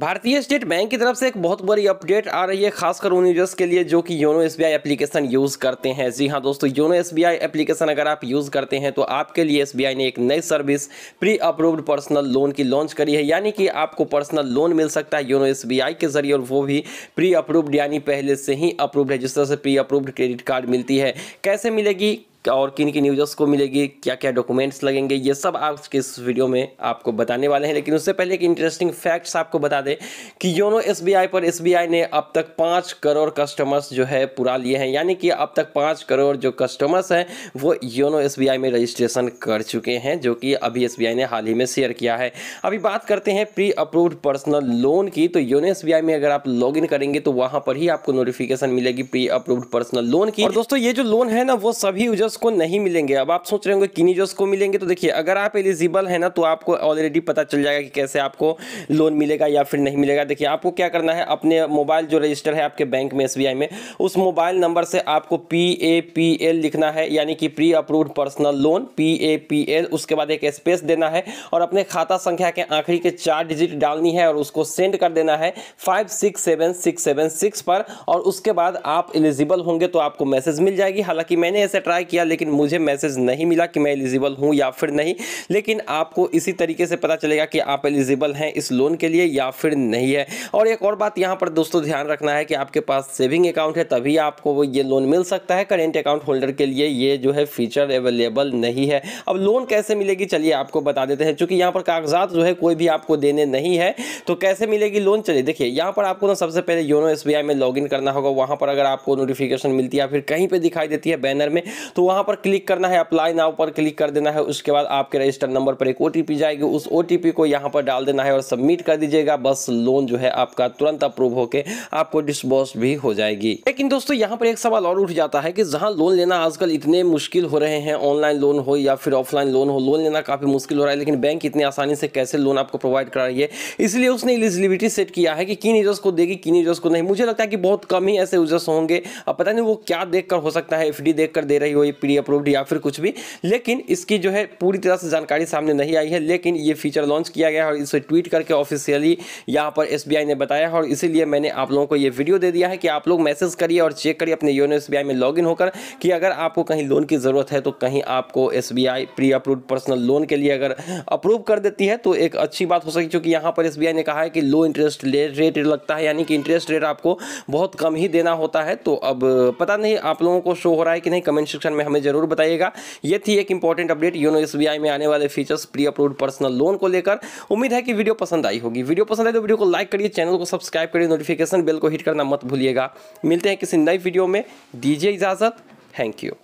भारतीय state bank की तरफ से एक बहुत बड़ी अपडेट आ रही है खासकर उन यूजर्स के लिए जो कि योनो एस एप्लीकेशन यूज़ करते हैं जी हाँ दोस्तों योनो एस एप्लीकेशन अगर आप यूज़ करते हैं तो आपके लिए एस ने एक नई service pre approved personal loan की लॉन्च करी है यानी कि आपको पर्सनल लोन मिल सकता है योनो एस के जरिए और वो भी प्री अप्रूव्ड यानी पहले से ही अप्रूव्ड है जिस तरह से प्री अप्रूव्ड क्रेडिट कार्ड मिलती है कैसे मिलेगी और किन किन यूजर्स को मिलेगी क्या क्या डॉक्यूमेंट्स लगेंगे ये सब आज के इस वीडियो में आपको बताने वाले हैं लेकिन उससे पहले एक इंटरेस्टिंग फैक्ट्स आपको बता दें कि योनो एस पर एस ने अब तक पाँच करोड़ कस्टमर्स जो है पूरा लिए हैं यानी कि अब तक पाँच करोड़ जो कस्टमर्स हैं वो योनो एस में रजिस्ट्रेशन कर चुके हैं जो कि अभी एस ने हाल ही में शेयर किया है अभी बात करते हैं प्री अप्रूव्ड पर्सनल लोन की तो योनो एस में अगर आप लॉग करेंगे तो वहाँ पर ही आपको नोटिफिकेशन मिलेगी प्री अप्रूव्ड पर्सनल लोन की और दोस्तों ये जो लोन है ना वो सभी यूजर्स जोस को नहीं मिलेंगे अब आप सोच रहे होंगे किनी जोस को मिलेंगे तो देखिए अगर आप एलिजिबल है ना तो आपको ऑलरेडी पता चल जाएगा कि कैसे आपको लोन मिलेगा या फिर नहीं मिलेगा देखिए आपको क्या करना है अपने मोबाइल जो रजिस्टर है आपके बैंक में एस में उस मोबाइल नंबर से आपको पी ए पी एल लिखना है यानी कि pre approved personal loan P A P L उसके बाद एक स्पेस देना है और अपने खाता संख्या के आखिरी के चार डिजिट डालनी है और उसको सेंड कर देना है five six seven six seven six पर और उसके बाद आप एलिजिबल होंगे तो आपको मैसेज मिल जाएगी हालांकि मैंने ऐसे ट्राई किया किया लेकिन मुझे मैसेज नहीं मिला कि मैं एलिजिबल हूँ या फिर नहीं लेकिन आपको इसी तरीके से पता चलेगा कि आप एलिजिबल हैं इस लोन के लिए या फिर नहीं है और एक और बात यहाँ पर दोस्तों ध्यान रखना है कि आपके पास सेविंग अकाउंट है तभी आपको ये लोन मिल सकता है करेंट अकाउंट होल्डर के लिए ये जो है फीचर अवेलेबल नहीं है अब लोन कैसे मिलेगी चलिए आपको बता देते हैं चूँकि यहाँ पर कागजात जो है कोई भी आपको देने नहीं है तो कैसे मिलेगी लोन चलिए देखिए यहाँ पर आपको ना सबसे पहले योनो एस में लॉग करना होगा वहाँ पर अगर आपको नोटिफिकेशन मिलती है या फिर कहीं पर दिखाई देती है बैनर में तो वहाँ पर क्लिक करना है अप्लाई नाव पर क्लिक कर देना है उसके बाद आपके रजिस्टर नंबर पर एक ओ जाएगी उस ओ को यहाँ पर डाल देना है और सबमिट कर दीजिएगा बस लोन जो है आपका तुरंत अप्रूव होकर आपको डिस्बोस भी हो जाएगी लेकिन दोस्तों यहाँ पर एक सवाल और उठ जाता है कि जहाँ लोन लेना आजकल इतने मुश्किल हो रहे हैं ऑनलाइन लोन हो या फिर ऑफलाइन लोन हो लोन लेना काफ़ी मुश्किल हो रहा है लेकिन बैंक इतनी आसानी से कैसे लोन आपको प्रोवाइड करा रही है इसलिए उसने एलिजिबिलिटी सेट किया है कि किन यूजर्स को देगी किन यूजर्स को नहीं मुझे लगता है कि बहुत कम ही ऐसे यूजर्स होंगे अब पता नहीं वो क्या देखकर हो सकता है एफ देखकर दे रही हो प्री अप्रूव्ड या फिर कुछ भी लेकिन इसकी जो है पूरी तरह से जानकारी सामने नहीं आई है लेकिन ये फीचर लॉन्च किया गया और इसे ट्वीट करके ऑफिशियली यहाँ पर एस ने बताया और इसीलिए मैंने आप लोगों को ये वीडियो दे दिया है कि आप लोग मैसेज करिए और चेक करिए अपने योनो एस में लॉग होकर कि अगर आपको कहीं लोन की ज़रूरत है तो कहीं आपको S pre approved personal loan के लिए अगर अप्रूव कर देती है तो एक अच्छी बात हो सकी क्योंकि यहाँ पर एस ने कहा है कि लो इंटरेस्ट रेट लगता है यानी कि इंटरेस्ट रेट आपको बहुत कम ही देना होता है तो अब पता नहीं आप लोगों को शो हो रहा है कि नहीं कमेंट सेक्शन में में हमें जरूर बताइएगा ये थी एक इंपॉर्टेंट अपडेट योनो एस में आने वाले features pre approve personal loan को लेकर उम्मीद है कि वीडियो पसंद आई होगी वीडियो पसंद आए तो वीडियो को लाइक करिए चैनल को सब्सक्राइब करिए नोटिफिकेशन बिल को हिट करना मत भूलिएगा मिलते हैं किसी नई वीडियो में दीजिए इजाज़त थैंक यू